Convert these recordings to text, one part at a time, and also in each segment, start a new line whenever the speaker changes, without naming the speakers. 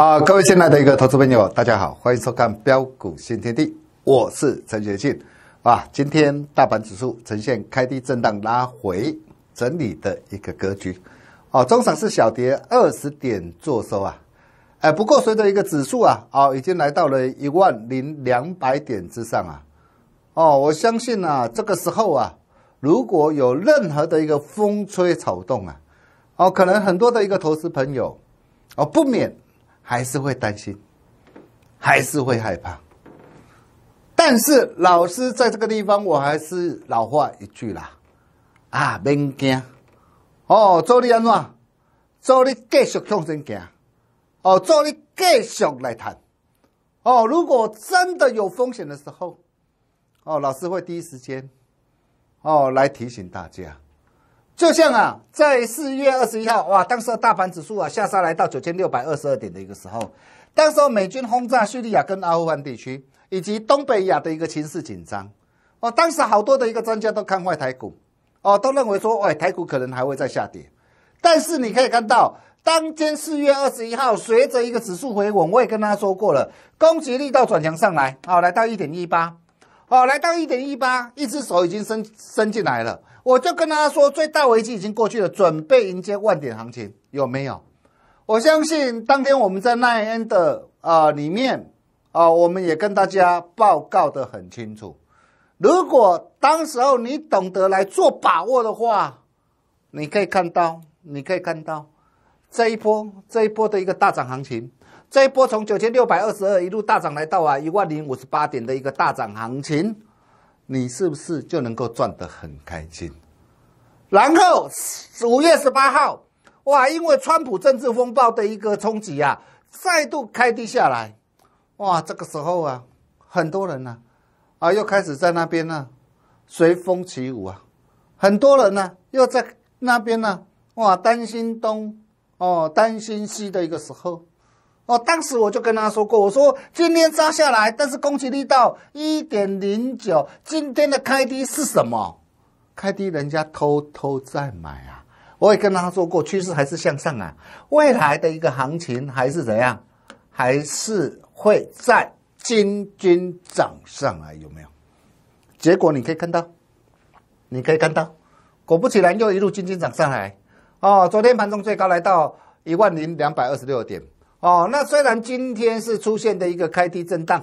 好，各位新爱的一个投资朋友，大家好，欢迎收看《标股新天地》，我是陈学进。啊。今天大盘指数呈现开低震荡拉回整理的一个格局，哦，中场是小跌二十点做收啊，哎，不过随着一个指数啊，哦，已经来到了一万零两百点之上啊，哦，我相信呢，这个时候啊，如果有任何的一个风吹草动啊，哦，可能很多的一个投资朋友哦不免。还是会担心，还是会害怕，但是老师在这个地方，我还是老话一句啦，啊，免惊，哦，祝你安怎，祝你继续向前行，哦，祝你继续来谈，哦，如果真的有风险的时候，哦，老师会第一时间，哦，来提醒大家。就像啊，在四月二十一号，哇，当时的大盘指数啊下杀来到九千六百二十二点的一个时候，当时美军轰炸叙利亚跟阿富汗地区，以及东北亚的一个情势紧张，哦，当时好多的一个专家都看坏台股，哦，都认为说，哎，台股可能还会再下跌。但是你可以看到，当天四月二十一号，随着一个指数回稳，我也跟大家说过了，攻击力道转强上来，好，来到一点一八。好，来到一点一八，一只手已经伸伸进来了。我就跟大家说，最大危机已经过去了，准备迎接万点行情，有没有？我相信当天我们在奈恩的啊里面啊，我们也跟大家报告的很清楚。如果当时候你懂得来做把握的话，你可以看到，你可以看到这一波这一波的一个大涨行情。这一波从九千六百二十二一路大涨来到啊一万零五十八点的一个大涨行情，你是不是就能够赚得很开心？然后五月十八号，哇，因为川普政治风暴的一个冲击啊，再度开低下来，哇，这个时候啊，很多人呢，啊，又开始在那边呢随风起舞啊，很多人呢又在那边呢，哇，担心东，哦，担心西的一个时候。哦，当时我就跟他说过，我说今天扎下来，但是攻击力到一点零九，今天的开低是什么？开低人家偷偷在买啊！我也跟他说过，趋势还是向上啊，未来的一个行情还是怎样？还是会在金军涨上来，有没有？结果你可以看到，你可以看到，果不其然又一路金军涨上来。哦，昨天盘中最高来到一万零两百二十六点。哦，那虽然今天是出现的一个开低震荡，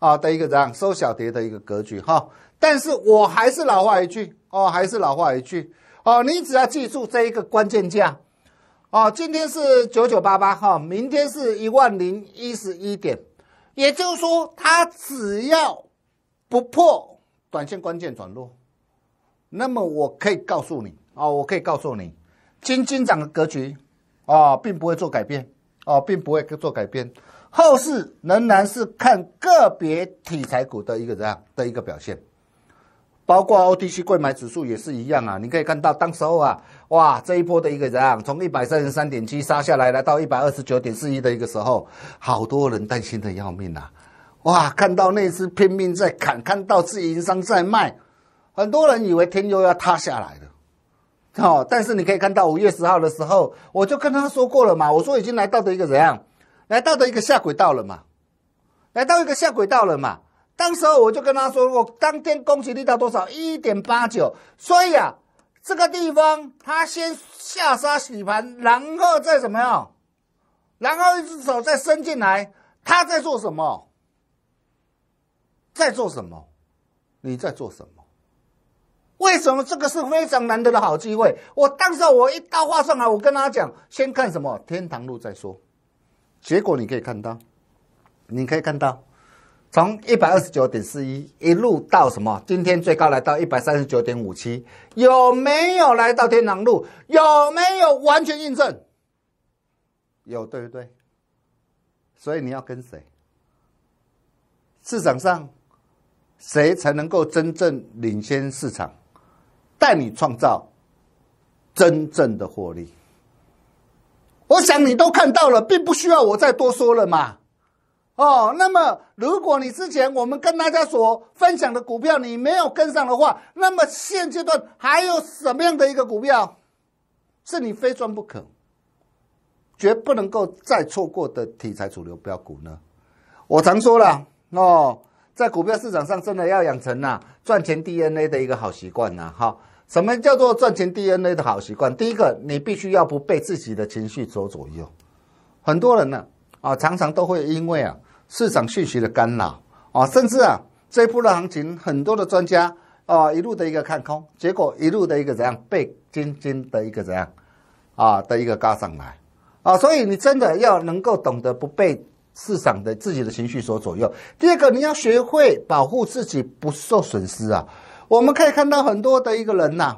啊的一个样收小跌的一个格局哈，但是我还是老话一句，哦，还是老话一句，哦，你只要记住这一个关键价，哦，今天是九九八八哈，明天是一万零一十一点，也就是说，它只要不破短线关键转弱，那么我可以告诉你，啊，我可以告诉你，金金涨的格局，啊，并不会做改变。哦，并不会做改编，后市仍然是看个别题材股的一个这样的一个表现，包括 OTC 柜买指数也是一样啊。你可以看到，当时候啊，哇，这一波的一个人啊，从一百三十三点七杀下来，来到一百二十九点四一的一个时候，好多人担心的要命啊！哇，看到那只拼命在砍，看到自营商在卖，很多人以为天又要塌下来了。哦，但是你可以看到五月十号的时候，我就跟他说过了嘛，我说已经来到的一个怎样，来到的一个下轨道了嘛，来到一个下轨道了嘛。当时我就跟他说，我当天攻击力到多少？一点八九。所以啊，这个地方他先下杀洗盘，然后再怎么样，然后一只手再伸进来，他在做什么？在做什么？你在做什么？为什么这个是非常难得的好机会？我当时我一刀划上来，我跟他讲，先看什么天堂路再说。结果你可以看到，你可以看到，从一百二十九点四一一路到什么？今天最高来到一百三十九点五七，有没有来到天堂路？有没有完全印证？有对不对？所以你要跟谁？市场上谁才能够真正领先市场？带你创造真正的获利，我想你都看到了，并不需要我再多说了嘛。哦，那么如果你之前我们跟大家所分享的股票你没有跟上的话，那么现阶段还有什么样的一个股票是你非赚不可、绝不能够再错过的题材主流标股呢？我常说了，哦，在股票市场上真的要养成呐赚钱 DNA 的一个好习惯呐，哈。什么叫做赚钱 DNA 的好习惯？第一个，你必须要不被自己的情绪所左右。很多人呢，啊，常常都会因为啊市场信息的干扰啊，甚至啊这波的行情，很多的专家啊一路的一个看空，结果一路的一个怎样被晶金的一个怎样啊的一个杠上来啊，所以你真的要能够懂得不被市场的自己的情绪所左右。第二个，你要学会保护自己不受损失啊。我们可以看到很多的一个人呐，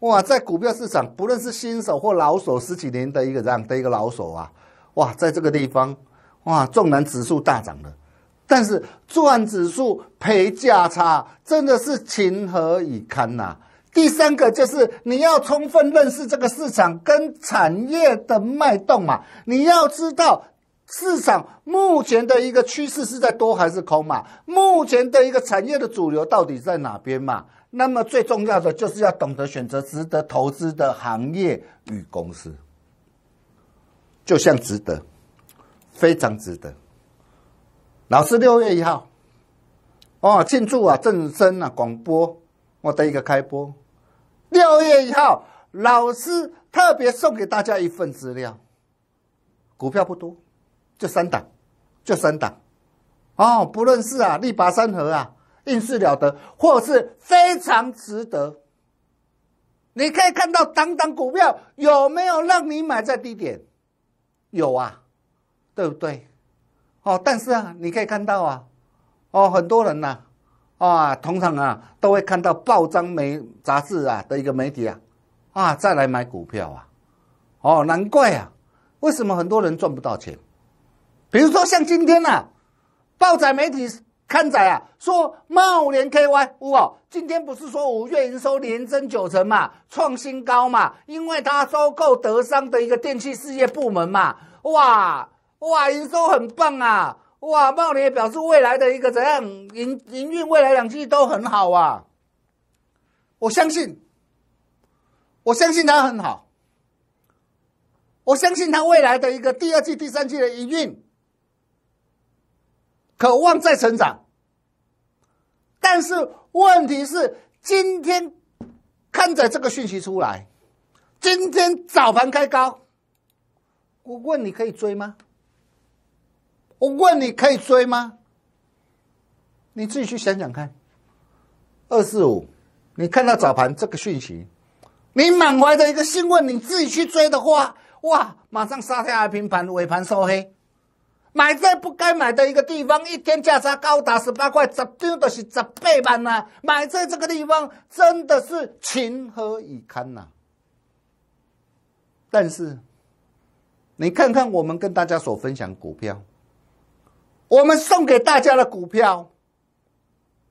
哇，在股票市场，不论是新手或老手，十几年的一个这样的一个老手啊，哇，在这个地方，哇，纵然指数大涨了，但是赚指数赔价差，真的是情何以堪呐！第三个就是你要充分认识这个市场跟产业的脉动嘛，你要知道。市场目前的一个趋势是在多还是空嘛？目前的一个产业的主流到底在哪边嘛？那么最重要的就是要懂得选择值得投资的行业与公司，就像值得，非常值得。老师六月一号，哦，庆祝啊，正升啊，广播我的一个开播，六月一号，老师特别送给大家一份资料，股票不多。就三档，就三档，哦，不论是啊，力拔山河啊，运势了得，或是非常值得。你可以看到，档档股票有没有让你买在低点？有啊，对不对？哦，但是啊，你可以看到啊，哦，很多人呐，啊，通常啊，都会看到报章媒杂志啊的一个媒体啊，啊，再来买股票啊，哦，难怪啊，为什么很多人赚不到钱？比如说像今天啊，报载媒体刊载啊，说茂联 KY 哇，今天不是说五月营收年增九成嘛，创新高嘛，因为它收购德商的一个电器事业部门嘛，哇哇营收很棒啊，哇茂联也表示未来的一个怎样营营运未来两季都很好啊，我相信，我相信它很好，我相信它未来的一个第二季、第三季的营运。渴望再成长，但是问题是，今天看着这个讯息出来，今天早盘开高，我问你可以追吗？我问你可以追吗？你自己去想想看，二四五，你看到早盘这个讯息，你满怀的一个兴奋，你自己去追的话，哇，马上杀下来平盘，尾盘收黑。买在不该买的一个地方，一天价差高达十八块，绝丢的是十倍板呐！买在这个地方，真的是情何以堪呐！但是，你看看我们跟大家所分享股票，我们送给大家的股票，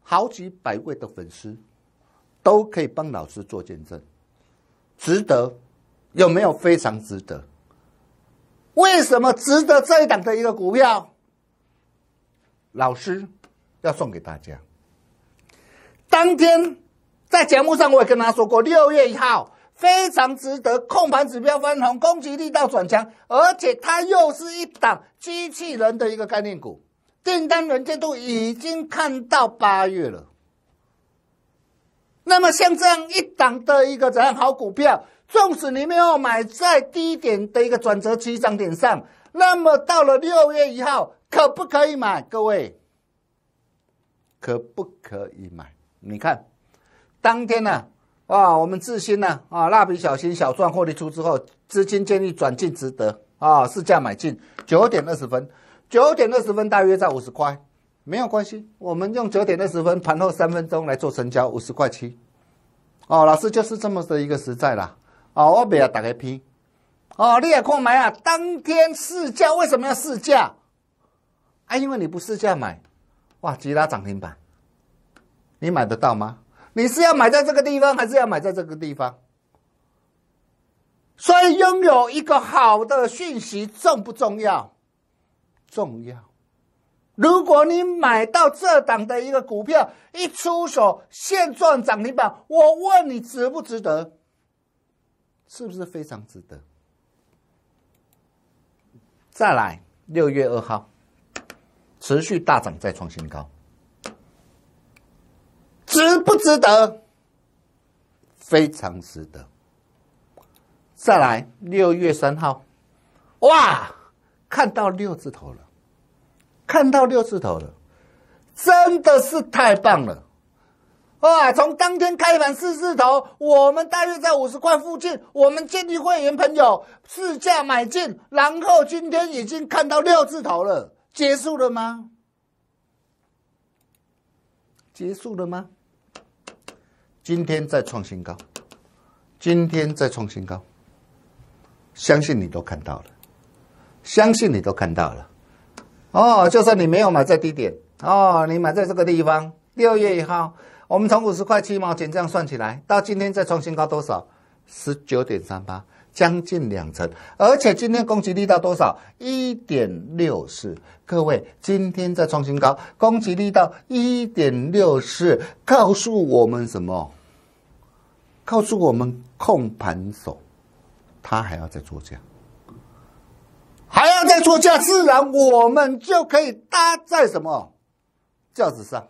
好几百位的粉丝都可以帮老师做见证，值得，有没有？非常值得。为什么值得这一档的一个股票？老师要送给大家。当天在节目上我也跟他说过，六月一号非常值得控盘指标分红，攻击力道转强，而且它又是一档机器人的一个概念股，订单软件都已经看到八月了。那么像这样一档的一个怎样好股票？纵使你没有买在低点的一个转折期涨点上，那么到了六月一号可不可以买？各位，可不可以买？你看，当天呢，哇，我们智新呢，啊，蜡笔小新小赚获利出之后，资金建议转进值得啊，市价买进九点二十分，九点二十分大约在五十块，没有关系，我们用九点二十分盘后三分钟来做成交五十块七，哦，老师就是这么的一个实在啦。哦，我不要打家拼。哦，你也看买啊！当天试驾为什么要试驾？啊，因为你不试驾买，哇，吉拉涨停板，你买得到吗？你是要买在这个地方，还是要买在这个地方？所以，拥有一个好的讯息重不重要？重要。如果你买到这档的一个股票，一出手现赚涨停板，我问你值不值得？是不是非常值得？再来，六月二号持续大涨，再创新高，值不值得？非常值得。再来，六月三号，哇，看到六字头了，看到六字头了，真的是太棒了！啊，从当天开盘四字头，我们大约在五十块附近，我们建议会员朋友试价买进。然后今天已经看到六字头了，结束了吗？结束了吗？今天再创新高，今天再创新高，相信你都看到了，相信你都看到了。哦，就算你没有买在低点，哦，你买在这个地方，六月一号。我们从五十块七毛钱这样算起来，到今天再创新高多少？十九点三八，将近两成。而且今天攻击力到多少？一点六四。各位，今天再创新高，攻击力到一点六四，告诉我们什么？告诉我们，控盘手他还要再做价，还要再做价，自然我们就可以搭在什么轿子上？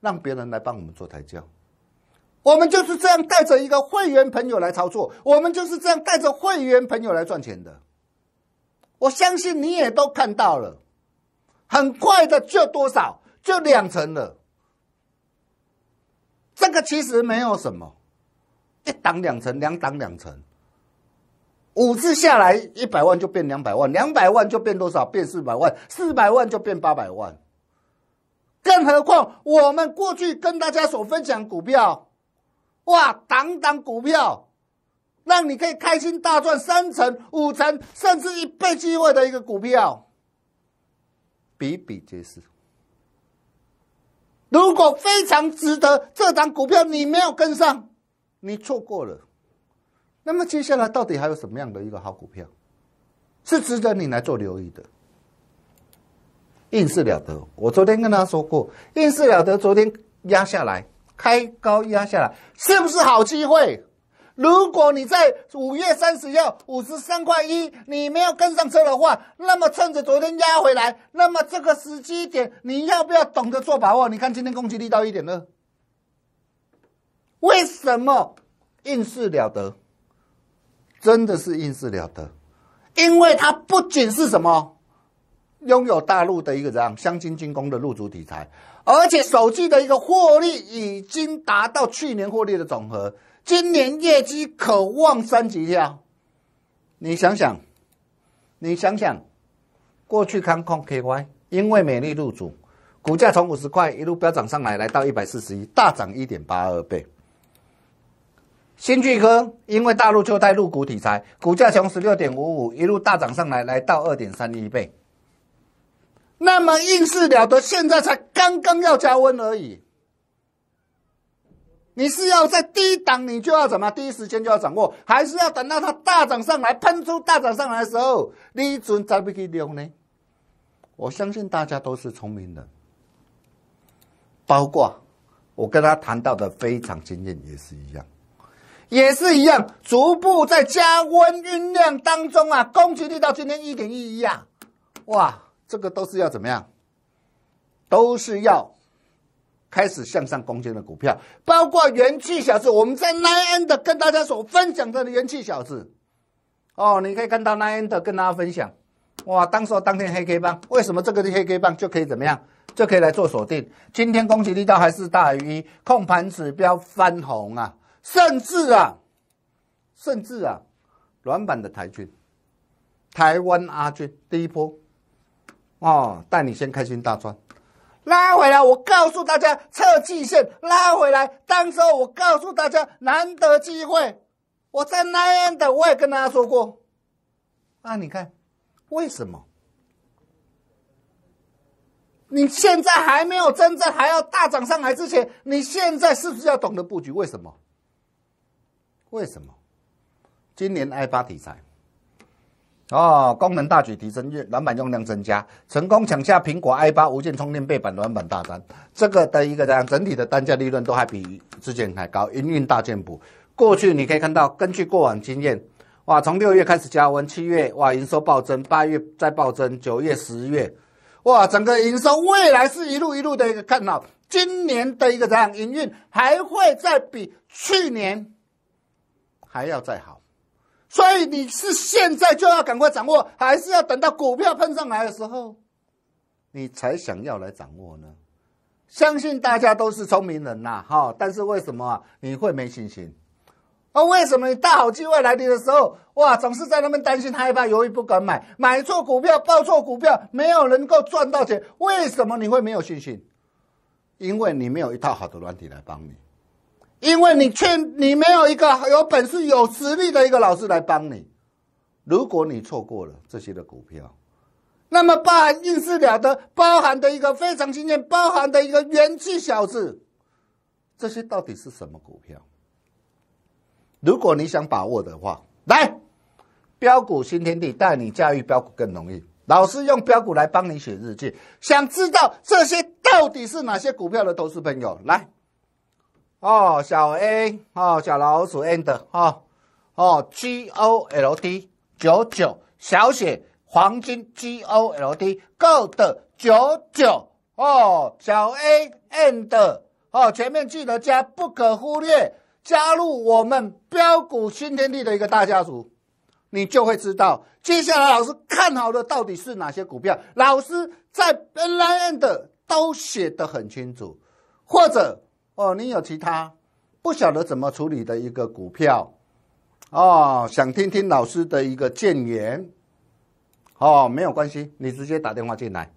让别人来帮我们做台教，我们就是这样带着一个会员朋友来操作，我们就是这样带着会员朋友来赚钱的。我相信你也都看到了，很快的就多少就两成了。这个其实没有什么，一档两层，两档两层，五次下来一百万就变两百万，两百万就变多少？变四百万，四百万就变八百万。更何况，我们过去跟大家所分享股票，哇，等等股票，让你可以开心大赚三成、五成，甚至一倍机会的一个股票，比比皆是。如果非常值得，这档股票你没有跟上，你错过了。那么接下来到底还有什么样的一个好股票，是值得你来做留意的？硬是了得，我昨天跟他说过，硬是了得。昨天压下来，开高压下来，是不是好机会？如果你在五月三十号五十三块一，你没有跟上车的话，那么趁着昨天压回来，那么这个时机点，你要不要懂得做把握？你看今天攻击力到一点二，为什么硬是了得？真的是硬是了得，因为它不仅是什么。拥有大陆的一个这样相亲军工的入主题材，而且首季的一个获利已经达到去年获利的总和，今年业绩可望三级跳。你想想，你想想，过去看空 KY，因为美丽入主，股价从五十块一路飙涨上来，来到一百四十，一大涨一点八二倍。新巨科因为大陆就带入股题材，股价从十六点五五一路大涨上来，来到二点三一倍。那么硬是了得，现在才刚刚要加温而已。你是要在低档，你就要怎么第一时间就要掌握，还是要等到它大涨上来，喷出大涨上来的时候，你准再不去丢呢？我相信大家都是聪明人，包括我跟他谈到的非常经验也是一样，也是一样，逐步在加温酝酿当中啊，攻击力到今天一点一一啊，哇！这个都是要怎么样？都是要开始向上攻坚的股票，包括元气小子。我们在奈 n 的跟大家所分享的元气小子，哦，你可以看到奈 n 的跟大家分享，哇，当时当天黑 K 棒，为什么这个的黑 K 棒就可以怎么样？就可以来做锁定？今天攻击力道还是大于一，控盘指标翻红啊，甚至啊，甚至啊，软板的台军，台湾阿军第一波。哦，带你先开心大赚，拉回来！我告诉大家，测季线，拉回来。当时候我告诉大家，难得机会，我在那样的我也跟大家说过。啊，你看，为什么？你现在还没有真正还要大涨上来之前，你现在是不是要懂得布局？为什么？为什么？今年 I 八题材。哦，功能大举提升，软板用量增加，成功抢下苹果 i 八无线充电背板软板大单，这个的一个这样整体的单价利润都还比之前还高。营运大进步，过去你可以看到，根据过往经验，哇，从六月开始加温，七月哇营收暴增，八月再暴增，九月十月，哇，整个营收未来是一路一路的一个看好。今年的一个这样营运还会再比去年还要再好。所以你是现在就要赶快掌握，还是要等到股票喷上来的时候，你才想要来掌握呢？相信大家都是聪明人呐，哈！但是为什么啊？你会没信心？啊？为什么你大好机会来临的时候，哇，总是在那边担心、害怕、犹豫、不敢买，买错股票、报错股票，没有能够赚到钱？为什么你会没有信心？因为你没有一套好的软体来帮你。因为你缺，你没有一个有本事、有实力的一个老师来帮你。如果你错过了这些的股票，那么包含应试了得，包含的一个非常经验，包含的一个元气小子，这些到底是什么股票？如果你想把握的话，来，标股新天地带你驾驭标股更容易。老师用标股来帮你写日记。想知道这些到底是哪些股票的？投资朋友来。哦，小 a 哦，小老鼠 and 哦哦，gold 九九小写黄金 gold gold 九九哦，小 a and 哦，前面记得加不可忽略，加入我们标股新天地的一个大家族，你就会知道接下来老师看好的到底是哪些股票。老师在 end 都写的很清楚，或者。哦，你有其他不晓得怎么处理的一个股票，哦，想听听老师的一个建言，哦，没有关系，你直接打电话进来，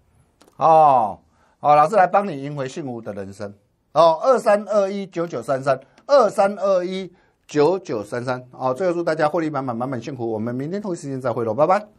哦，哦，老师来帮你赢回幸福的人生，哦，二三二一九九三三，二三二一九九三三，哦，最后祝大家获利满满，满满幸福，我们明天同一时间再会喽，拜拜。